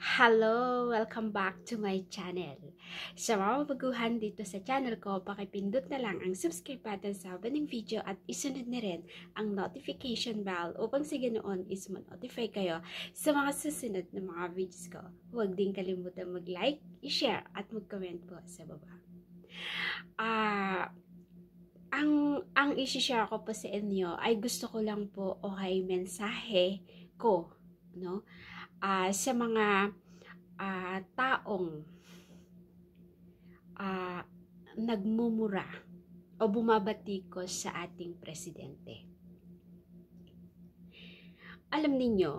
Hello! Welcome back to my channel. Sa mga baguhan dito sa channel ko, pakipindot na lang ang subscribe button sa haba ng video at isunod na rin ang notification bell upang sa ganoon is notify kayo sa mga susunod na mga videos ko. Huwag din kalimutan mag-like, i-share at mag-comment po sa baba. Ah... Uh, ang ang i-share ko po sa inyo ay gusto ko lang po okay mensahe ko no uh, sa mga uh, taong uh, nagmumura o bumabatikos sa ating presidente. Alam ninyo,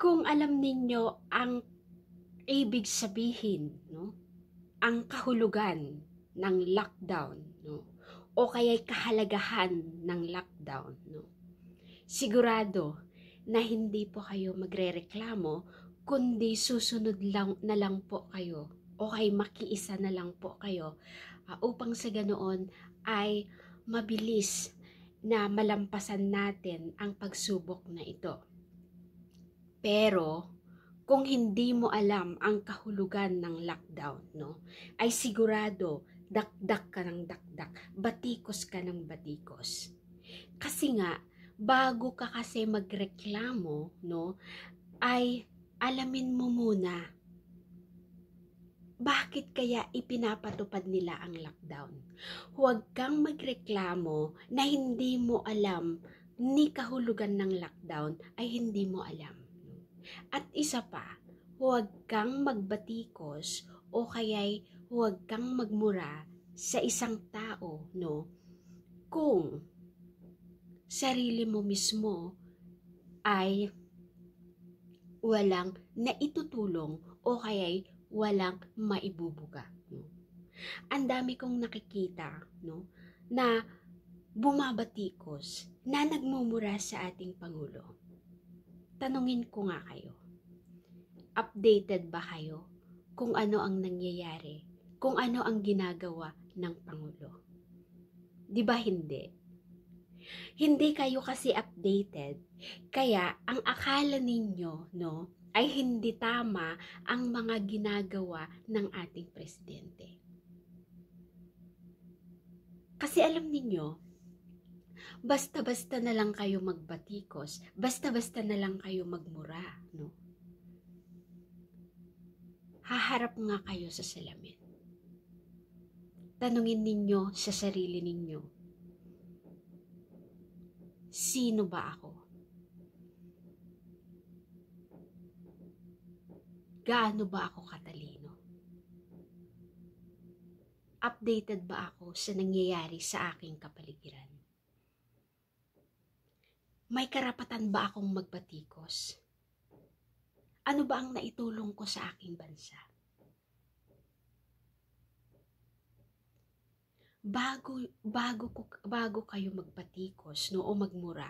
kung alam ninyo ang ibig sabihin, no? ang kahulugan ng lockdown, no? o kaya'y kahalagahan ng lockdown. No? Sigurado, na hindi po kayo magrereklamo kundi susunod lang na lang po kayo o kay makiisa na lang po kayo uh, upang sa ganoon ay mabilis na malampasan natin ang pagsubok na ito. Pero kung hindi mo alam ang kahulugan ng lockdown, no, ay sigurado dakdak ka ng dakdak, batikos ka ng batikos. Kasi nga, bago ka kasi magreklamo, no, ay alamin mo muna bakit kaya ipinapatupad nila ang lockdown. Huwag kang magreklamo na hindi mo alam ni kahulugan ng lockdown ay hindi mo alam. At isa pa, huwag kang magbatikos o kaya'y huwag kang magmura sa isang tao, no? Kung sarili mo mismo ay walang naitutulong o kaya'y walang maibubuga. No? Ang dami kong nakikita no, na bumabatikos, na nagmumura sa ating Pangulo. Tanungin ko nga kayo, updated ba kayo kung ano ang nangyayari, kung ano ang ginagawa ng Pangulo? Di ba hindi? Hindi kayo kasi updated. Kaya ang akala ninyo, no, ay hindi tama ang mga ginagawa ng ating presidente. Kasi alam ninyo, basta-basta na lang kayo magbatikos, basta-basta na lang kayo magmura, no? Haharap nga kayo sa salamin. Tanungin ninyo sa sarili ninyo, sino ba ako? Gaano ba ako katalino? Updated ba ako sa nangyayari sa aking kapaligiran? May karapatan ba akong magpatikos? Ano ba ang naitulong ko sa aking bansa? bago, bago, ko bago kayo magpatikos no, o magmura,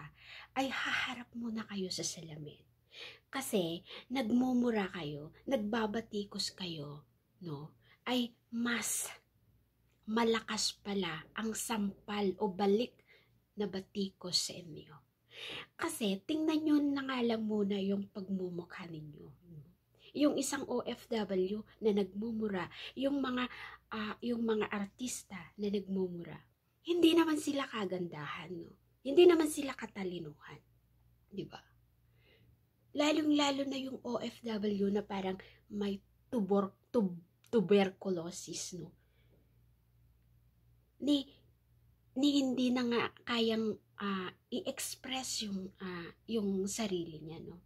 ay haharap muna kayo sa salamin. Kasi nagmumura kayo, nagbabatikos kayo, no, ay mas malakas pala ang sampal o balik na batikos sa inyo. Kasi tingnan nyo na nga lang muna yung pagmumukha ninyo. no? yung isang OFW na nagmumura, yung mga uh, yung mga artista na nagmumura. Hindi naman sila kagandahan, no? Hindi naman sila katalinuhan, 'di ba? Lalong-lalo na yung OFW na parang may tubor tub, tuberculosis, no? Ni ni hindi na nga kayang uh, i-express yung uh, yung sarili niya, no?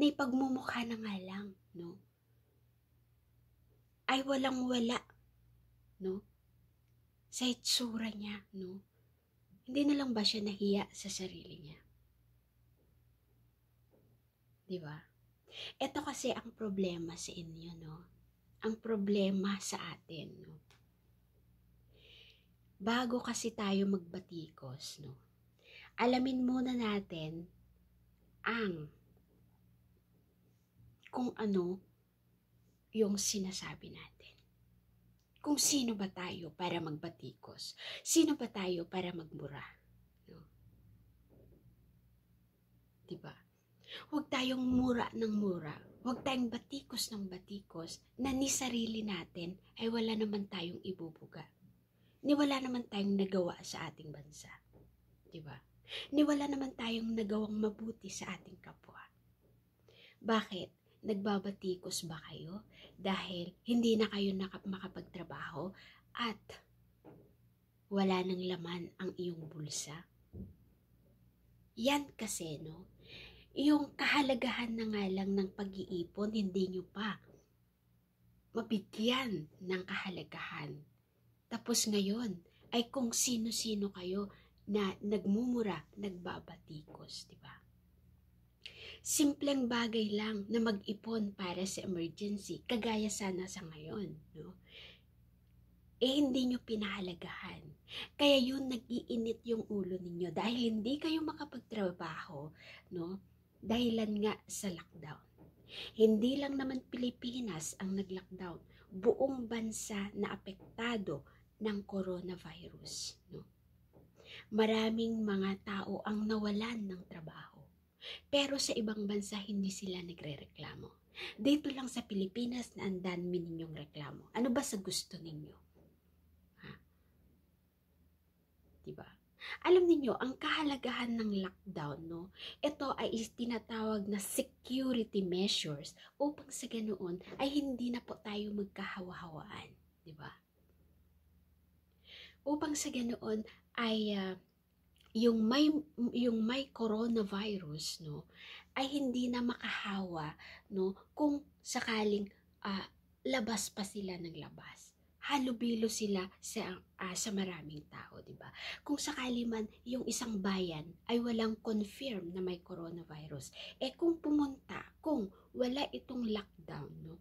na ipagmumukha na nga lang, no? Ay walang wala, no? Sa itsura niya, no? Hindi na lang ba siya nahiya sa sarili niya? Di ba? Ito kasi ang problema sa inyo, no? Ang problema sa atin, no? Bago kasi tayo magbatikos, no? Alamin muna natin ang kung ano yung sinasabi natin. Kung sino ba tayo para magbatikos? Sino ba tayo para magmura? No? Diba? Huwag tayong mura ng mura. Huwag tayong batikos ng batikos na ni sarili natin ay wala naman tayong ibubuga. Ni wala naman tayong nagawa sa ating bansa. Diba? Ni wala naman tayong nagawang mabuti sa ating kapwa. Bakit? nagbabatikos ba kayo dahil hindi na kayo nakap makapagtrabaho at wala nang laman ang iyong bulsa? Yan kasi, no? Yung kahalagahan na nga lang ng pag-iipon, hindi nyo pa mabigyan ng kahalagahan. Tapos ngayon ay kung sino-sino kayo na nagmumura, nagbabatikos, di ba? simpleng bagay lang na mag-ipon para sa emergency, kagaya sana sa ngayon, no? Eh hindi nyo pinahalagahan. Kaya yun nag-iinit yung ulo ninyo dahil hindi kayo makapagtrabaho, no? Dahilan nga sa lockdown. Hindi lang naman Pilipinas ang nag-lockdown, buong bansa na apektado ng coronavirus, no? Maraming mga tao ang nawalan ng trabaho pero sa ibang bansa, hindi sila nagre-reklamo. Dito lang sa Pilipinas na ang dami ninyong reklamo. Ano ba sa gusto ninyo? Ha? Diba? Alam niyo ang kahalagahan ng lockdown, no? Ito ay tinatawag na security measures upang sa ganoon ay hindi na po tayo magkahawa-hawaan, di ba? Upang sa ganoon ay uh, yung may yung may coronavirus no ay hindi na makahawa no kung sakaling uh, labas pa sila ng labas halubilo sila sa uh, sa maraming tao di ba kung sakali man yung isang bayan ay walang confirm na may coronavirus eh kung pumunta kung wala itong lockdown no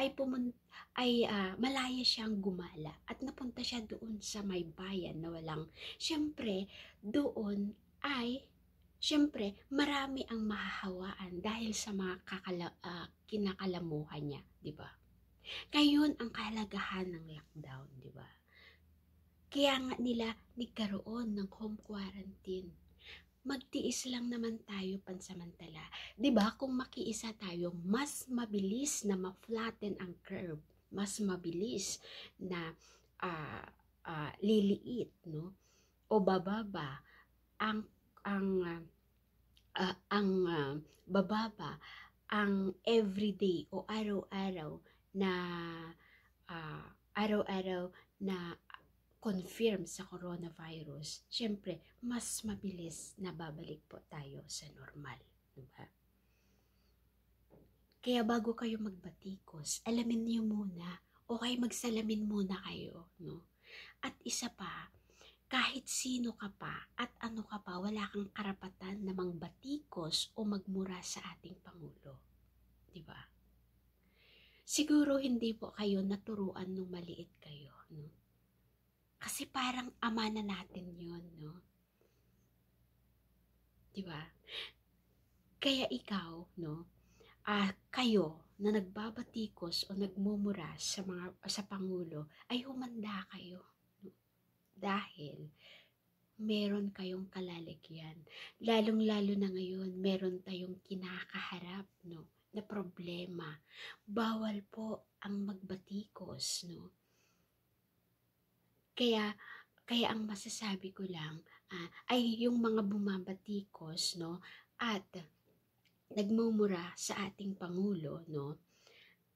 ay, pumun ay uh, malaya siyang gumala at napunta siya doon sa may bayan na walang. syempre doon ay, syempre marami ang mahahawaan dahil sa mga kakala, uh, kinakalamuhan niya, di ba? Ngayon ang kalagahan ng lockdown, di ba? Kaya nga nila nagkaroon ng home quarantine magtiis lang naman tayo pansamantala. 'Di ba? Kung makiisa tayo, mas mabilis na ma-flatten ang curve, mas mabilis na uh, uh, liliit, no? O bababa ang ang uh, uh, ang uh, bababa ang everyday o araw-araw na uh, araw-araw na confirm sa coronavirus, syempre, mas mabilis na babalik po tayo sa normal. Diba? Kaya bago kayo magbatikos, alamin niyo muna o kay magsalamin muna kayo. No? At isa pa, kahit sino ka pa at ano ka pa, wala kang karapatan na mangbatikos o magmura sa ating Pangulo. Di ba? Siguro hindi po kayo naturuan nung maliit kayo. No? Kasi parang ama na natin yun, no? Di ba? Kaya ikaw, no? Uh, kayo na nagbabatikos o nagmumura sa mga sa pangulo ay humanda kayo no? dahil meron kayong kalalagyan lalong-lalo na ngayon meron tayong kinakaharap no na problema bawal po ang magbatikos no kaya, kaya ang masasabi ko lang uh, ay yung mga bumabatikos, no? At nagmumura sa ating Pangulo, no?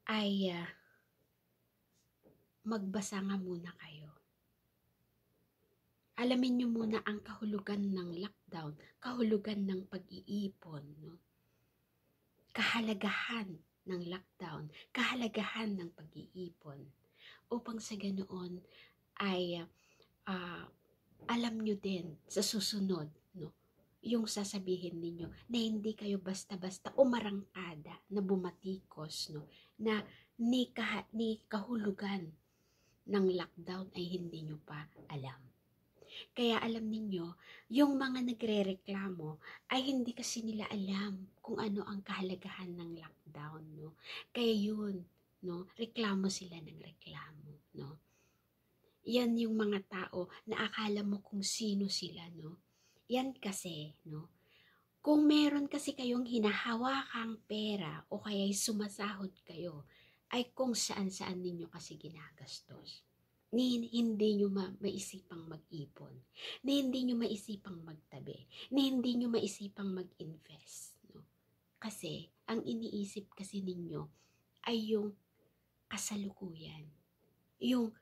Ay uh, magbasa nga muna kayo. Alamin niyo muna ang kahulugan ng lockdown, kahulugan ng pag-iipon, no? kahalagahan ng lockdown, kahalagahan ng pag-iipon upang sa ganoon ay uh, alam nyo din sa susunod, no? yung sasabihin ninyo na hindi kayo basta-basta umarangkada na bumatikos no na ni, kah- ni kahulugan ng lockdown ay hindi nyo pa alam. Kaya alam ninyo, yung mga nagrereklamo ay hindi kasi nila alam kung ano ang kahalagahan ng lockdown, no? Kaya yun, no? Reklamo sila ng reklamo, no? yan yung mga tao na akala mo kung sino sila, no? Yan kasi, no? Kung meron kasi kayong hinahawakang pera o kaya'y sumasahod kayo, ay kung saan-saan ninyo kasi ginagastos. Ni hindi nyo ma- maisipang mag-ipon. Ni hindi nyo maisipang magtabi. Ni hindi nyo maisipang mag-invest. No? Kasi, ang iniisip kasi ninyo ay yung kasalukuyan. Yung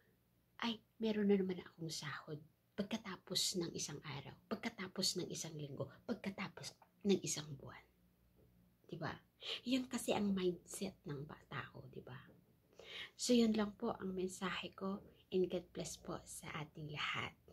ay meron na naman akong sahod pagkatapos ng isang araw, pagkatapos ng isang linggo, pagkatapos ng isang buwan. 'Di ba? 'Yun kasi ang mindset ng tao, 'di ba? So 'yun lang po ang mensahe ko and God bless po sa ating lahat.